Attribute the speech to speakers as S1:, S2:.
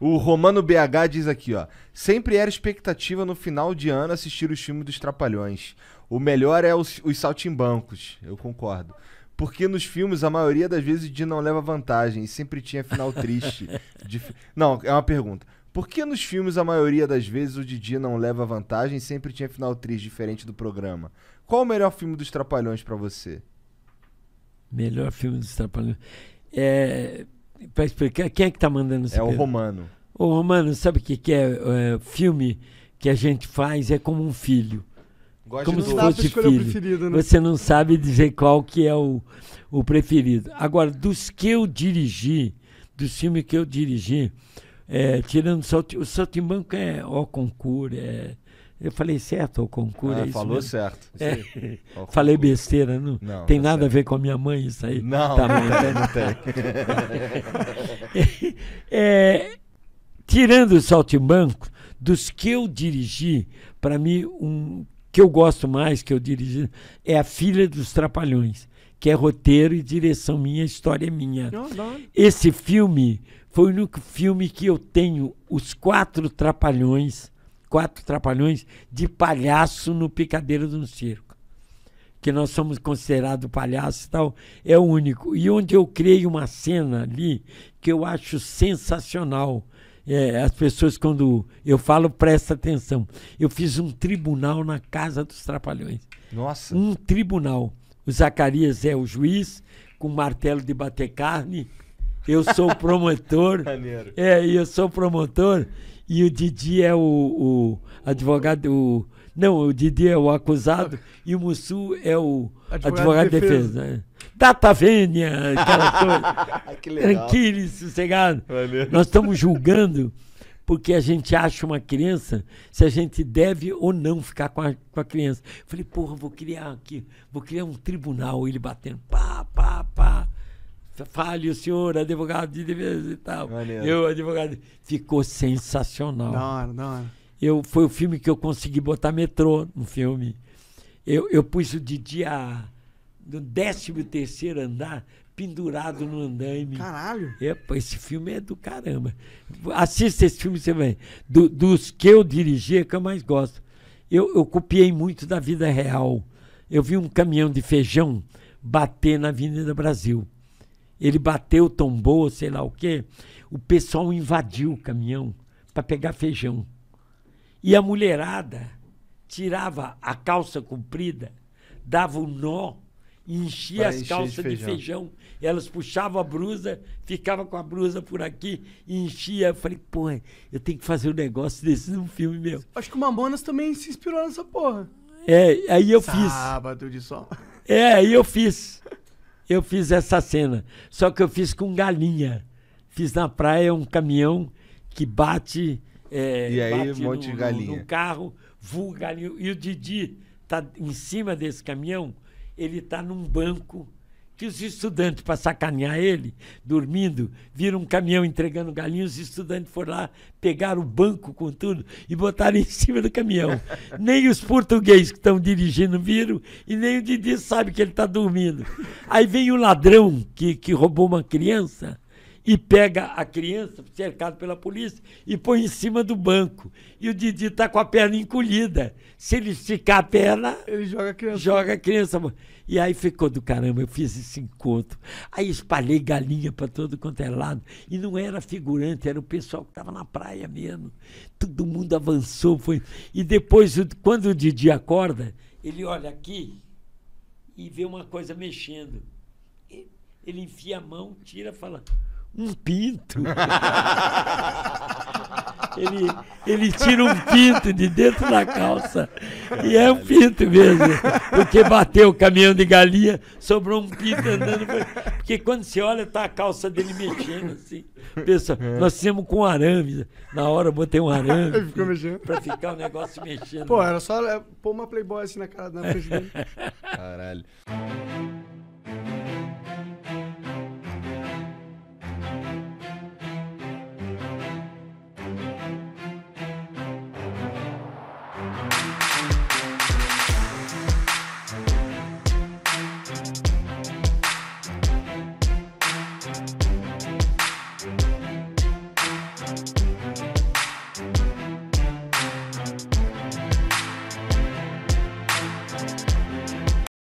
S1: O Romano BH diz aqui, ó. Sempre era expectativa no final de ano assistir os filmes dos Trapalhões. O melhor é os, os saltimbancos, eu concordo. Porque nos filmes, a maioria das vezes, o dia não leva vantagem. E sempre tinha final triste. de... Não, é uma pergunta. Por que nos filmes, a maioria das vezes, o Didi não leva vantagem e sempre tinha final triste, diferente do programa? Qual o melhor filme dos Trapalhões para você? Melhor filme dos Trapalhões? É para explicar, quem é que está mandando isso? É Pedro? o Romano. O Romano, sabe o que, que é, é, Filme que a gente faz é como um filho. Gosto como se fosse filho. Né? Você não sabe dizer qual que é o, o preferido. Agora, dos que eu dirigi, dos filmes que eu dirigi, é, tirando só o Saltimbanco é o concurso, é eu falei certo ao concurso. Ah, é falou mesmo? certo. É. Falei besteira, não, não tem não tá nada sei. a ver com a minha mãe isso aí. Não, também, tá não tem. Então. Não tem. é, tirando o saltimbanco, dos que eu dirigi, para mim, um que eu gosto mais, que eu dirigi, é A Filha dos Trapalhões, que é roteiro e direção minha, história é minha. Não, não. Esse filme foi o único filme que eu tenho os quatro trapalhões quatro trapalhões de palhaço no Picadeiro do Circo. Que nós somos considerados palhaços e tal, é o único. E onde eu criei uma cena ali que eu acho sensacional. É, as pessoas, quando eu falo, presta atenção. Eu fiz um tribunal na Casa dos Trapalhões. Nossa! Um tribunal. O Zacarias é o juiz, com martelo de bater carne eu sou promotor. é, eu sou promotor e o Didi é o, o advogado. O, não, o Didi é o acusado e o Mussu é o advogado, advogado de defesa. defesa né? Data vênia, aquela coisa. que legal. Tranquilo, sossegado. Valeu. Nós estamos julgando porque a gente acha uma criança se a gente deve ou não ficar com a, com a criança. falei, porra, vou criar aqui, vou criar um tribunal, ele batendo pá, pá, pá fale o senhor, advogado de defesa e tal. Valeu. Eu, advogado. Ficou sensacional. Da hora, da hora. Eu, foi o filme que eu consegui botar metrô no filme. Eu, eu pus o Didi a, no 13 andar, pendurado no andaime. Caralho! Epa, esse filme é do caramba. Assista esse filme, você vê. Do, dos que eu dirigi, é que eu mais gosto. Eu, eu copiei muito da vida real. Eu vi um caminhão de feijão bater na Avenida Brasil ele bateu, tombou, sei lá o quê. O pessoal invadiu o caminhão para pegar feijão. E a mulherada tirava a calça comprida, dava um nó, enchia as calças de feijão. de feijão. Elas puxavam a blusa, ficava com a blusa por aqui, enchia. Eu falei, pô, eu tenho que fazer um negócio desse num filme meu. Acho que o Mamonas também se inspirou nessa porra. É, aí eu Sábado fiz. Sábado de sol. É, aí eu fiz. eu fiz essa cena. Só que eu fiz com galinha. Fiz na praia um caminhão que bate. É, e aí, bate um monte no, de galinha. No carro, vulga galinha. E o Didi tá em cima desse caminhão, ele tá num banco que os estudantes, para sacanear ele, dormindo, viram um caminhão entregando galinha, os estudantes foram lá, pegaram o banco com tudo e botaram em cima do caminhão. nem os portugueses que estão dirigindo viram e nem o Didi sabe que ele está dormindo. Aí vem o ladrão que, que roubou uma criança e pega a criança, cercado pela polícia, e põe em cima do banco. E o Didi está com a perna encolhida. Se ele esticar a perna, ele joga a criança. Joga a criança. E aí ficou do caramba, eu fiz esse encontro. Aí espalhei galinha para todo quanto é lado. E não era figurante, era o pessoal que estava na praia mesmo. Todo mundo avançou. Foi... E depois, quando o Didi acorda, ele olha aqui e vê uma coisa mexendo. Ele enfia a mão, tira, fala: um pinto. Ele, ele tira um pinto de dentro da calça. E é um pinto mesmo. Porque bateu o caminhão de galinha, sobrou um pinto andando. Porque quando você olha, tá a calça dele mexendo assim. Pensa, é. nós fizemos com arame. Na hora eu botei um arame. Ele ficou mexendo. Pra ficar o negócio mexendo. Pô, era só é, pôr uma playboy assim na cara da frente Caralho.